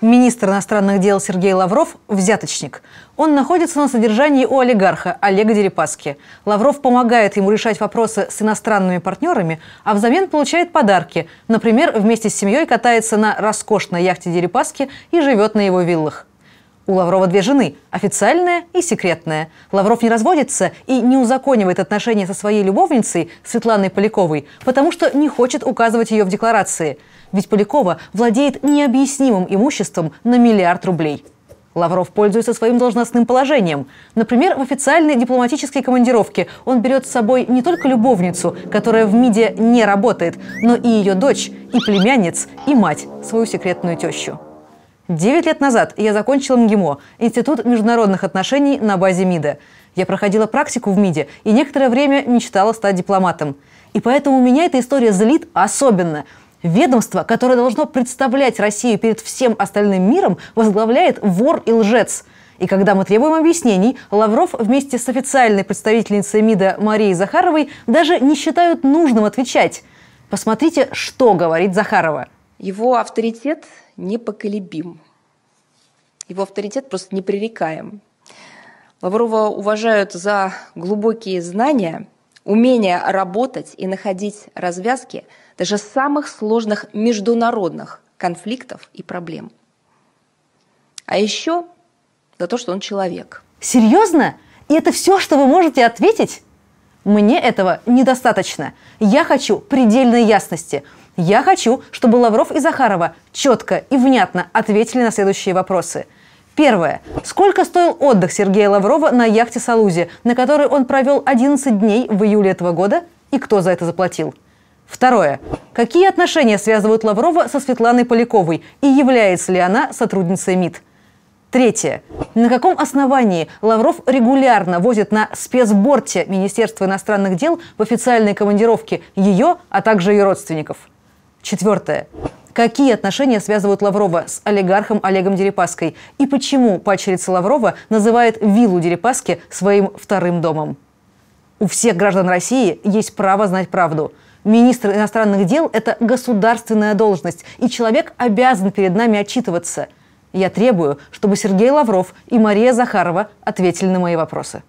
Министр иностранных дел Сергей Лавров – взяточник. Он находится на содержании у олигарха Олега Дерипаски. Лавров помогает ему решать вопросы с иностранными партнерами, а взамен получает подарки. Например, вместе с семьей катается на роскошной яхте Дерипаски и живет на его виллах. У Лаврова две жены – официальная и секретная. Лавров не разводится и не узаконивает отношения со своей любовницей Светланой Поляковой, потому что не хочет указывать ее в декларации. Ведь Полякова владеет необъяснимым имуществом на миллиард рублей. Лавров пользуется своим должностным положением. Например, в официальной дипломатической командировке он берет с собой не только любовницу, которая в МИДе не работает, но и ее дочь, и племянниц, и мать, свою секретную тещу. Девять лет назад я закончила МГИМО, Институт международных отношений на базе МИДа. Я проходила практику в МИДе и некоторое время мечтала стать дипломатом. И поэтому меня эта история злит особенно. Ведомство, которое должно представлять Россию перед всем остальным миром, возглавляет вор и лжец. И когда мы требуем объяснений, Лавров вместе с официальной представительницей МИДа Марией Захаровой даже не считают нужным отвечать. Посмотрите, что говорит Захарова. Его авторитет непоколебим. Его авторитет просто непререкаем. Лаврова уважают за глубокие знания, умение работать и находить развязки даже самых сложных международных конфликтов и проблем. А еще за то, что он человек. Серьезно? И это все, что вы можете ответить? Мне этого недостаточно. Я хочу предельной ясности – я хочу, чтобы Лавров и Захарова четко и внятно ответили на следующие вопросы. Первое. Сколько стоил отдых Сергея Лаврова на яхте «Салузи», на которой он провел 11 дней в июле этого года, и кто за это заплатил? Второе. Какие отношения связывают Лаврова со Светланой Поляковой и является ли она сотрудницей МИД? Третье. На каком основании Лавров регулярно возит на спецборте Министерства иностранных дел в официальной командировке ее, а также ее родственников? Четвертое. Какие отношения связывают Лаврова с олигархом Олегом Дерипаской? И почему пачерица Лаврова называет виллу Дерипаски своим вторым домом? У всех граждан России есть право знать правду. Министр иностранных дел – это государственная должность, и человек обязан перед нами отчитываться. Я требую, чтобы Сергей Лавров и Мария Захарова ответили на мои вопросы.